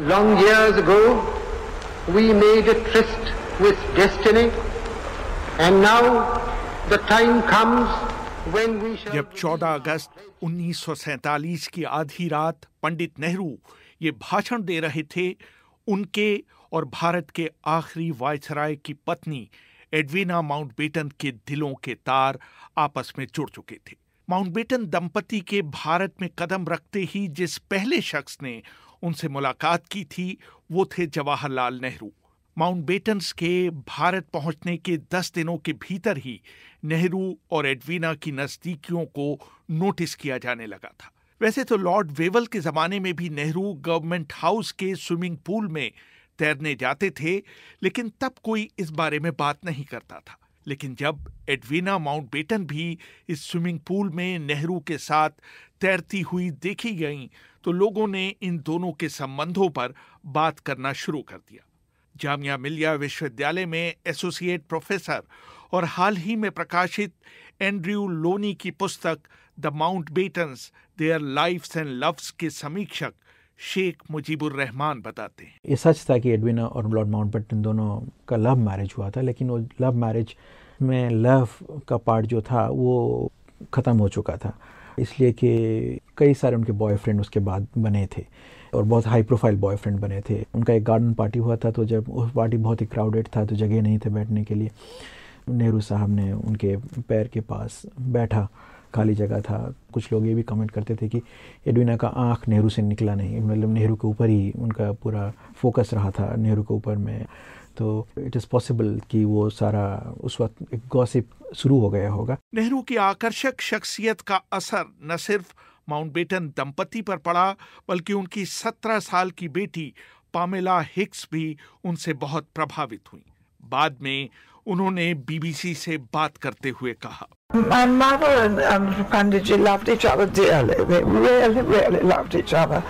Long years ago, we made a tryst with destiny, and now the time comes when we shall. जब 14 अगस्त 1947 की आधी रात पंडित नेहरू ये भाषण दे रहे थे उनके और भारत के आखिरी वायसराय की पत्नी एडविना माउंटबेटन के दिलों के तार आपस में जुड़ चुके थे माउंटबेटन दंपति के भारत में कदम रखते ही जिस पहले शख्स ने उनसे मुलाकात की थी वो थे जवाहरलाल नेहरू माउंट बेटन्स के भारत पहुंचने के दस दिनों के भीतर ही नेहरू और एडवीना की नज़दीकियों को नोटिस किया जाने लगा था वैसे तो लॉर्ड वेवल के ज़माने में भी नेहरू गवर्नमेंट हाउस के स्विमिंग पूल में तैरने जाते थे लेकिन तब कोई इस बारे में बात नहीं करता था लेकिन जब एडवीना माउंटबेटन भी इस स्विमिंग पूल में नेहरू के साथ तैरती हुई देखी गई तो लोगों ने इन दोनों के संबंधों पर बात करना शुरू कर दिया जामिया मिलिया विश्वविद्यालय में एसोसिएट प्रोफेसर और हाल ही में प्रकाशित एंड्रयू लोनी की पुस्तक the Mountbattens their life and loves के समीक्षक शेख मुजीबुर रहमान बताते हैं ये सच था कि एडविना और लॉर्ड माउंटबेटन दोनों का लव मैरिज हुआ था लेकिन वो लव मैरिज में लव का पार्ट जो था वो ख़त्म हो चुका था इसलिए कि कई सारे उनके बॉयफ्रेंड उसके बाद बने थे और बहुत हाई प्रोफाइल बॉयफ्रेंड बने थे उनका एक गार्डन पार्टी हुआ था तो जब उस पार्टी बहुत ही क्राउडेड था तो जगह नहीं थे बैठने के लिए नेहरू साहब ने उनके पैर के पास बैठा खाली जगह था कुछ लोग ये भी कमेंट करते थे कि एडविना का आँख नेहरू से निकला नहीं मतलब नेहरू के ऊपर ही उनका पूरा फोकस रहा था नेहरू के ऊपर में तो इट इज़ पॉसिबल कि वो सारा उस वक्त एक गॉसिप शुरू हो गया होगा नेहरू की आकर्षक शख्सियत का असर न सिर्फ माउंटबेटन दंपति पर पड़ा बल्कि उनकी सत्रह साल की बेटी पामेला हिक्स भी उनसे बहुत प्रभावित हुई बाद में उन्होंने बीबीसी से बात करते हुए कहा My mother and, and Pandiji loved each other dearly. They really, really loved each other.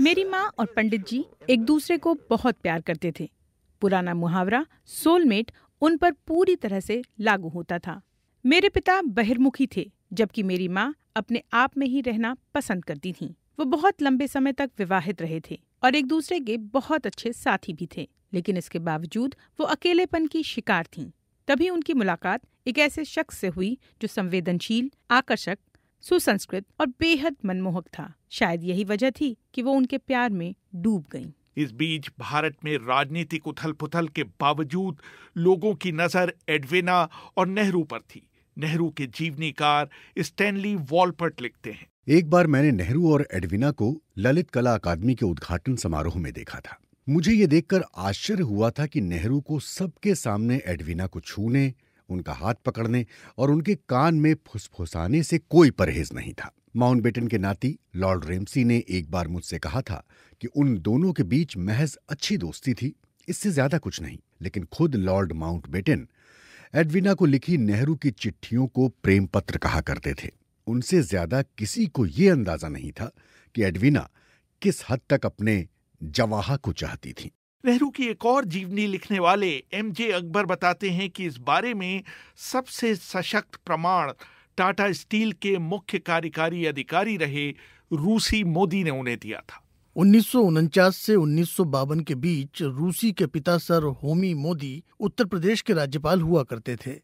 मेरी माँ और पंडित जी एक दूसरे को बहुत प्यार करते थे पुराना मुहावरा सोलमेट उन पर पूरी तरह से लागू होता था मेरे पिता बहिर्मुखी थे जबकि मेरी माँ अपने आप में ही रहना पसंद करती थीं। वो बहुत लंबे समय तक विवाहित रहे थे और एक दूसरे के बहुत अच्छे साथी भी थे लेकिन इसके बावजूद वो अकेलेपन की शिकार थीं। तभी उनकी मुलाकात एक ऐसे शख्स से हुई जो संवेदनशील आकर्षक सुसंस्कृत और बेहद मनमोहक था शायद यही वजह थी कि वो उनके प्यार में डूब गईं। इस बीच भारत में राजनीतिक उथल पुथल के बावजूद लोगों की नजर एडवेना और नेहरू पर थी नेहरू के जीवनीकार स्टैनली वॉलपर्ट लिखते हैं एक बार मैंने नेहरू और एडविना को ललित कला अकादमी के उद्घाटन समारोह में देखा था मुझे ये देखकर आश्चर्य हुआ था कि नेहरू को सबके सामने एडविना को छूने उनका हाथ पकड़ने और उनके कान में फुसफुसाने से कोई परहेज नहीं था माउंटबेटन के नाती लॉर्ड रेमसी ने एक बार मुझसे कहा था कि उन दोनों के बीच महज अच्छी दोस्ती थी इससे ज्यादा कुछ नहीं लेकिन खुद लॉर्ड माउंटबेटन एडविना को लिखी नेहरू की चिट्ठियों को प्रेम पत्र कहा करते थे उनसे ज्यादा किसी को यह अंदाजा नहीं था कि एडविना किस हद तक अपने जवाहा को चाहती थी नेहरू की एक और जीवनी लिखने वाले एम जे अकबर बताते हैं कि इस बारे में सबसे सशक्त प्रमाण टाटा स्टील के मुख्य कार्यकारी अधिकारी रहे रूसी मोदी ने उन्हें दिया था उन्नीस से उन्नीस के बीच रूसी के पिता सर होमी मोदी उत्तर प्रदेश के राज्यपाल हुआ करते थे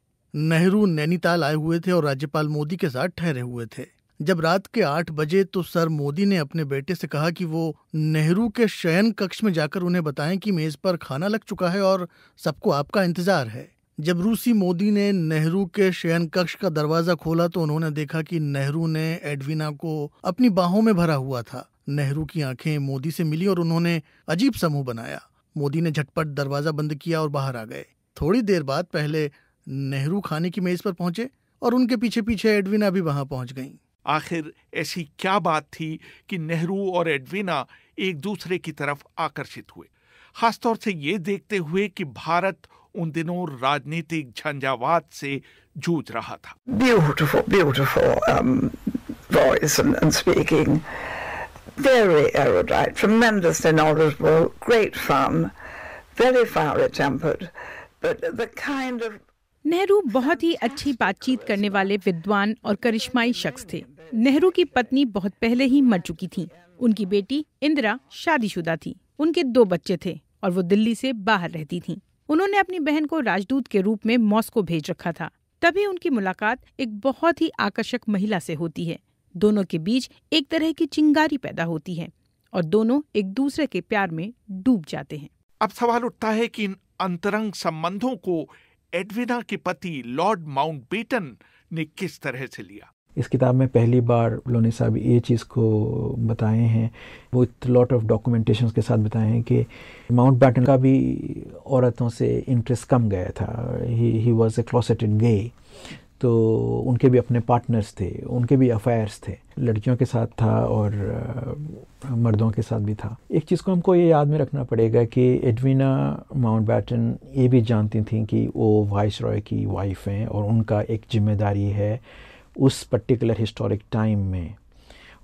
नेहरू नैनीताल आए हुए थे और राज्यपाल मोदी के साथ ठहरे हुए थे जब रात के आठ बजे तो सर मोदी ने अपने बेटे से कहा कि वो नेहरू के शयन कक्ष में जाकर उन्हें बताएं कि मेज पर खाना लग चुका है और सबको आपका इंतजार है जब रूसी मोदी ने नेहरू के शयन कक्ष का दरवाजा खोला तो उन्होंने देखा कि नेहरू ने एडविना को अपनी बाहों में भरा हुआ था नेहरू की आंखें मोदी से मिली और उन्होंने अजीब समूह बनाया मोदी ने झटपट दरवाजा बंद किया और बाहर आ गए थोड़ी देर बाद पहले नेहरू खाने की मेज पर पहुंचे और उनके पीछे पीछे एडविना भी वहां पहुंच गई आखिर ऐसी क्या बात थी कि नेहरू और एडविना एक दूसरे की तरफ आकर्षित हुए खासतौर से ये देखते हुए कि भारत उन दिनों राजनीतिक झंझावात से जूझ रहा था beautiful beautiful um, very erudite, tremendously knowledgeable, great fun, very fiery tempered, but the kind of Nehru बहुत ही अच्छी बातचीत करने वाले विद्वान और करिश्माई शख्स थे नेहरू की पत्नी बहुत पहले ही मर चुकी थी उनकी बेटी इंदिरा शादीशुदा थी उनके दो बच्चे थे और वो दिल्ली से बाहर रहती थीं। उन्होंने अपनी बहन को राजदूत के रूप में मॉस्को भेज रखा था तभी उनकी मुलाकात एक बहुत ही आकर्षक महिला से होती है दोनों के बीच एक तरह की चिंगारी पैदा होती है और दोनों एक दूसरे के प्यार में डूब जाते हैं अब सवाल उठता है कि इन अंतरंग संबंधों को एडविना के पति लॉर्ड माउंट ने किस तरह से लिया इस किताब में पहली बार लोनी साहब ये चीज़ को बताए हैं वो लॉट ऑफ डॉक्यूमेंटेशन के साथ बताए हैं कि माउंट बैटन का भी औरतों से इंटरेस्ट कम गया था ही ही वॉज ए क्लोसेटेड गे तो उनके भी अपने पार्टनर्स थे उनके भी अफेयर्स थे लड़कियों के साथ था और मर्दों के साथ भी था एक चीज़ को हमको ये याद में रखना पड़ेगा कि एडविना माउंट बैटन ये भी जानती थी कि वो वाइस रॉय की वाइफ हैं और उनका एक जिम्मेदारी है उस पर्टिकुलर हिस्टोरिक टाइम में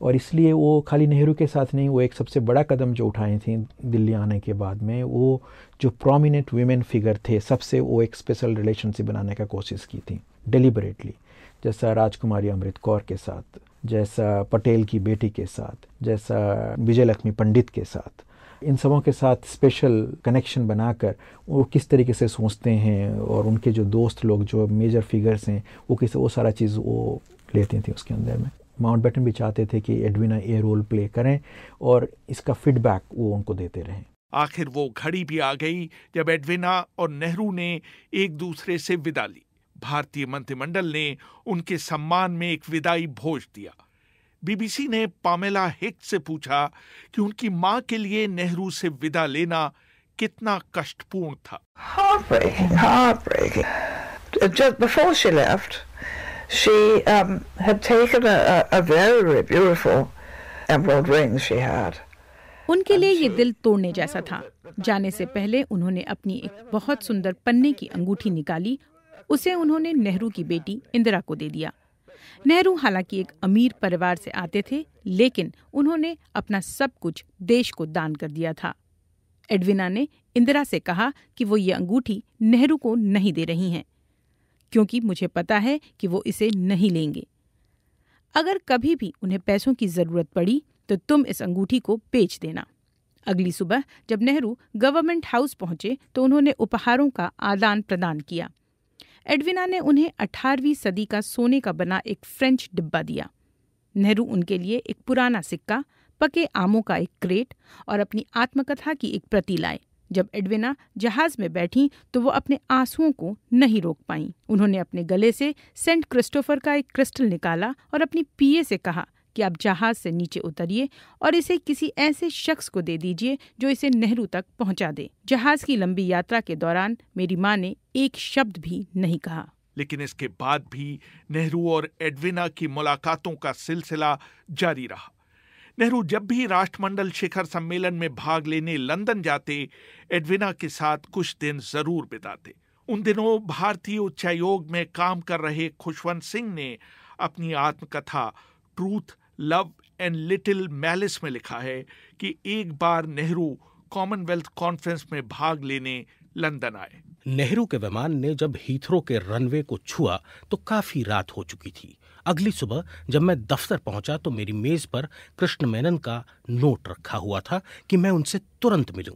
और इसलिए वो खाली नेहरू के साथ नहीं वो एक सबसे बड़ा कदम जो उठाए थे दिल्ली आने के बाद में वो जो प्रोमिनेंट वीमेन फिगर थे सबसे वो एक स्पेशल रिलेशनशिप बनाने का कोशिश की थी डिलिबरेटली जैसा राजकुमारी अमृत कौर के साथ जैसा पटेल की बेटी के साथ जैसा विजय लक्ष्मी पंडित के साथ इन सबों के साथ स्पेशल कनेक्शन बनाकर वो किस तरीके से सोचते हैं और उनके जो दोस्त लोग जो मेजर फिगर्स हैं वो किस वो सारा चीज़ वो लेती थी उसके अंदर में माउंटबेटन भी चाहते थे कि एडविना ये रोल प्ले करें और इसका फीडबैक वो उनको देते रहें आखिर वो घड़ी भी आ गई जब एडविना और नेहरू ने एक दूसरे से विदा ली भारतीय मंत्रिमंडल ने उनके सम्मान में एक विदाई भोज दिया बीबीसी ने पामेला हिक्स से पूछा कि उनकी मां के लिए नेहरू से विदा लेना कितना कष्टपूर्ण था heartbreaking, heartbreaking. Just before she left, she um, had taken a, a very beautiful emerald ring she had. उनके लिए ये दिल तोड़ने जैसा था जाने से पहले उन्होंने अपनी एक बहुत सुंदर पन्ने की अंगूठी निकाली उसे उन्होंने नेहरू की बेटी इंदिरा को दे दिया नेहरू हालांकि एक अमीर परिवार से आते थे लेकिन उन्होंने अपना सब कुछ देश को दान कर दिया था एडविना ने इंदिरा से कहा कि वो ये अंगूठी नेहरू को नहीं दे रही हैं क्योंकि मुझे पता है कि वो इसे नहीं लेंगे अगर कभी भी उन्हें पैसों की ज़रूरत पड़ी तो तुम इस अंगूठी को बेच देना अगली सुबह जब नेहरू गवर्नमेंट हाउस पहुंचे तो उन्होंने उपहारों का आदान प्रदान किया एडविना ने उन्हें 18वीं सदी का सोने का बना एक फ्रेंच डिब्बा दिया नेहरू उनके लिए एक पुराना सिक्का पके आमों का एक क्रेट और अपनी आत्मकथा की एक प्रति लाए जब एडविना जहाज में बैठी तो वो अपने आंसुओं को नहीं रोक पाई उन्होंने अपने गले से सेंट क्रिस्टोफर का एक क्रिस्टल निकाला और अपनी पीए से कहा कि आप जहाज से नीचे उतरिए और इसे किसी ऐसे शख्स को दे दीजिए जो इसे नेहरू तक पहुंचा दे जहाज की लंबी यात्रा के दौरान मेरी माँ ने एक शब्द भी नहीं कहा लेकिन इसके बाद भी नेहरू और एडविना की मुलाकातों का सिलसिला जारी रहा नेहरू जब भी राष्ट्रमंडल शिखर सम्मेलन में भाग लेने लंदन जाते एडविना के साथ कुछ दिन जरूर बिताते उन दिनों भारतीय उच्चायोग में काम कर रहे खुशवंत सिंह ने अपनी आत्मकथा truth love and little malice में लिखा है कि एक बार नेहरू कॉमनवेल्थ कॉन्फ्रेंस में भाग लेने लंदन आए नेहरू के विमान ने जब हीथरो के रनवे को छुआ तो काफी रात हो चुकी थी अगली सुबह जब मैं दफ्तर पहुंचा तो मेरी मेज पर कृष्ण मेनन का नोट रखा हुआ था कि मैं उनसे तुरंत मिलूं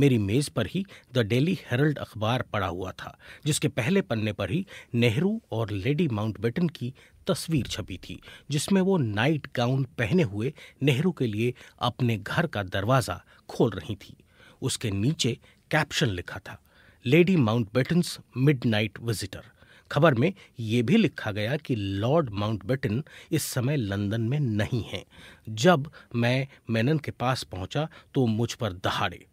मेरी मेज पर ही द डेली हेरल्ड अखबार पड़ा हुआ था जिसके पहले पन्ने पर ही नेहरू और लेडी माउंटबेटन की तस्वीर छपी थी जिसमें वो नाइट गाउन पहने हुए नेहरू के लिए अपने घर का दरवाज़ा खोल रही थी उसके नीचे कैप्शन लिखा था लेडी मिड नाइट विजिटर खबर में यह भी लिखा गया कि लॉर्ड माउंटबेटन इस समय लंदन में नहीं हैं जब मैं मेनन के पास पहुंचा तो मुझ पर दहाड़े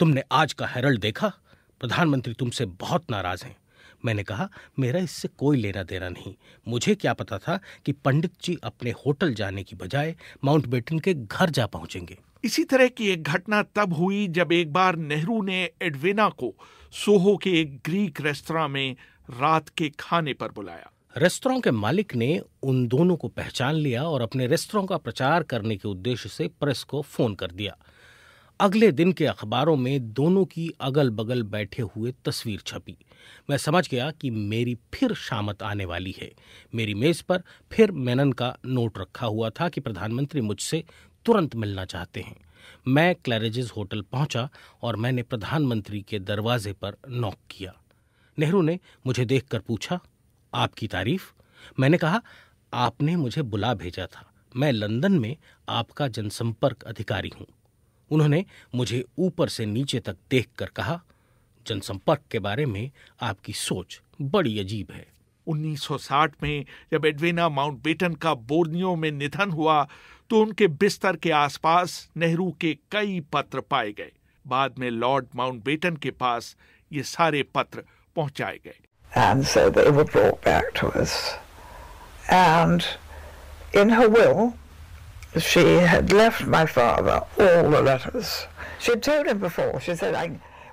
तुमने आज का हेरल्ड देखा प्रधानमंत्री तुमसे बहुत नाराज हैं मैंने कहा मेरा इससे कोई लेना देना नहीं मुझे क्या पता था कि पंडित जी अपने होटल जाने की बजाय माउंटबेटन के घर जा पहुंचेंगे इसी तरह की एक घटना तब हुई जब एक बार नेहरू ने एडवेना को सोहो के एक ग्रीक रेस्तरा में रात के खाने पर बुलाया रेस्तरा के मालिक ने उन दोनों को पहचान लिया और अपने रेस्तरा का प्रचार करने के उद्देश्य से प्रेस को फोन कर दिया अगले दिन के अखबारों में दोनों की अगल बगल बैठे हुए तस्वीर छपी मैं समझ गया कि मेरी फिर शामत आने वाली है मेरी मेज पर फिर मेनन का नोट रखा हुआ था कि प्रधानमंत्री मुझसे तुरंत मिलना चाहते हैं मैं क्लैरेजेस होटल पहुंचा और मैंने प्रधानमंत्री के दरवाजे पर नॉक किया नेहरू ने मुझे देखकर पूछा आपकी तारीफ मैंने कहा आपने मुझे बुला भेजा था मैं लंदन में आपका जनसंपर्क अधिकारी हूं उन्होंने मुझे ऊपर से नीचे तक देखकर कहा जनसंपर्क के बारे में आपकी सोच बड़ी अजीब है 1960 में जब एडवेना माउंटबेटन का बोर्नियो में निधन हुआ तो उनके बिस्तर के आसपास नेहरू के कई पत्र पाए गए बाद में लॉर्ड माउंटबेटन के पास ये सारे पत्र पहुंचाए गए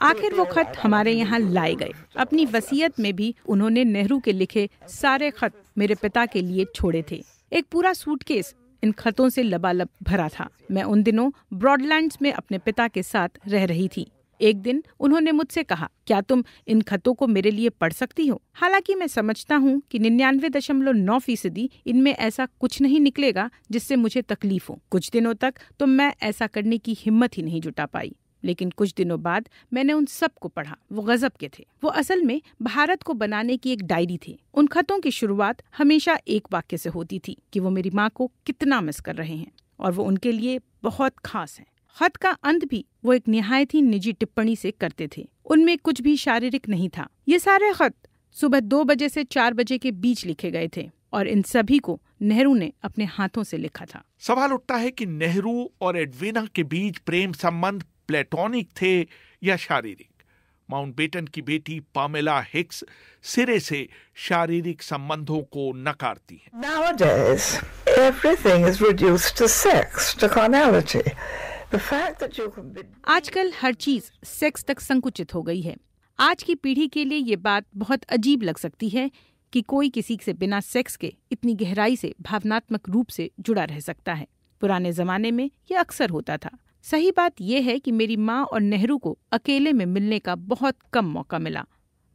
आखिर वो खत हमारे यहाँ लाए गए अपनी वसीयत में भी उन्होंने नेहरू के लिखे सारे खत मेरे पिता के लिए छोड़े थे एक पूरा सूटकेस इन खतों से लबालब भरा था मैं उन दिनों ब्रॉडलैंड्स में अपने पिता के साथ रह रही थी एक दिन उन्होंने मुझसे कहा क्या तुम इन खतों को मेरे लिए पढ़ सकती हो हालांकि मैं समझता हूँ कि निन्यानवे दशमलव नौ फीसदी इनमें ऐसा कुछ नहीं निकलेगा जिससे मुझे तकलीफ हो कुछ दिनों तक तो मैं ऐसा करने की हिम्मत ही नहीं जुटा पाई लेकिन कुछ दिनों बाद मैंने उन सब को पढ़ा वो गजब के थे वो असल में भारत को बनाने की एक डायरी थी उन खतों की शुरुआत हमेशा एक वाक्य से होती थी कि वो मेरी माँ को कितना मिस कर रहे हैं और वो उनके लिए बहुत खास हैं खत का अंत भी वो एक निहायत ही निजी टिप्पणी से करते थे उनमें कुछ भी शारीरिक नहीं था ये सारे खत सुबह दो बजे से चार बजे के बीच लिखे गए थे और इन सभी को नेहरू ने अपने हाथों से लिखा था सवाल उठता है कि नेहरू और एडविना के बीच प्रेम संबंध प्लेटोनिक थे या शारीरिक बेटन की बेटी पामेला हिक्स सिरे से शारीरिक संबंधों को नकारती है Nowadays, everything is reduced to sex, to carnality. आजकल हर चीज सेक्स तक संकुचित हो गई है आज की पीढ़ी के लिए ये बात बहुत अजीब लग सकती है कि कोई किसी से बिना सेक्स के इतनी गहराई से भावनात्मक रूप से जुड़ा रह सकता है पुराने जमाने में ये अक्सर होता था सही बात यह है कि मेरी माँ और नेहरू को अकेले में मिलने का बहुत कम मौका मिला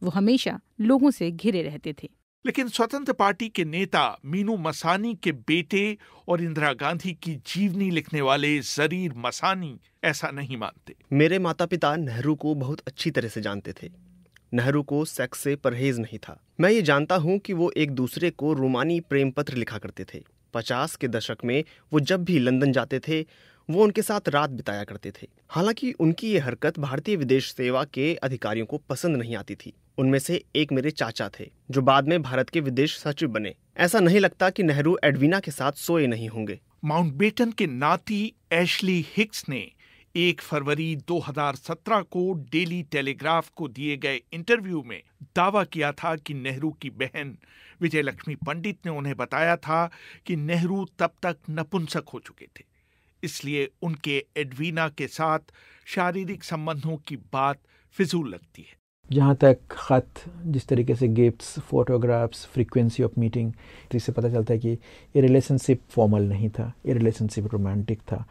वो हमेशा लोगों से घिरे रहते थे लेकिन स्वतंत्र पार्टी के नेता मीनू मसानी के बेटे और इंदिरा गांधी की जीवनी लिखने वाले जरीर मसानी ऐसा नहीं मानते मेरे माता पिता नेहरू को बहुत अच्छी तरह से जानते थे नेहरू को सेक्स से परहेज नहीं था मैं ये जानता हूँ कि वो एक दूसरे को रोमानी प्रेम पत्र लिखा करते थे पचास के दशक में वो जब भी लंदन जाते थे वो उनके साथ रात बिताया करते थे हालांकि उनकी ये हरकत भारतीय विदेश सेवा के अधिकारियों को पसंद नहीं आती थी उनमें से एक मेरे चाचा थे जो बाद में भारत के विदेश सचिव बने ऐसा नहीं लगता कि नेहरू एडवीना के साथ सोए नहीं होंगे माउंट बेटन के नाती एशली हिक्स ने एक फरवरी 2017 को डेली टेलीग्राफ को दिए गए इंटरव्यू में दावा किया था कि नेहरू की बहन विजय लक्ष्मी पंडित ने उन्हें बताया था कि नेहरू तब तक नपुंसक हो चुके थे इसलिए उनके एडवीना के साथ शारीरिक संबंधों की बात फिजूल लगती है जहाँ तक ख़त जिस तरीके से gifts photographs frequency of meeting इससे पता चलता है कि ये रिलेशनशिप फॉर्मल नहीं था ये रिलेशनशिप रोमांटिक था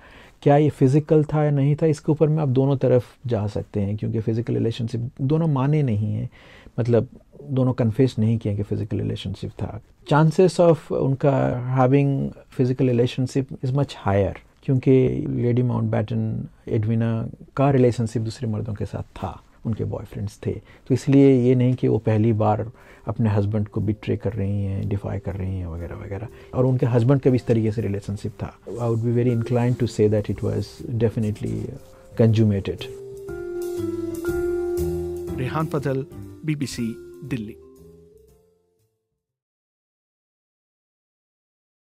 क्या ये फ़िज़िकल था या नहीं था इसके ऊपर में आप दोनों तरफ जा सकते हैं क्योंकि फ़िज़िकल रिलेशनशिप दोनों माने नहीं हैं मतलब दोनों कन्फेस नहीं किए कि फ़िज़िकल रिलेशनशिप था चांसेस ऑफ उनका having physical relationship is much higher क्योंकि लेडी माउंट बैटन एडविना का रिलेशनशिप दूसरे मर्दों के साथ था उनके बॉयफ्रेंड्स थे तो इसलिए ये नहीं कि वो पहली बार अपने हस्बैंड को बिट्रे कर रही हैं डिफाई कर रही हैं वगैरह वगैरह और उनके हस्बैंड का भी इस तरीके से रिलेशनशिप था I would be very incline to say that it was definitely consummated Rehan Fazal BBC Delhi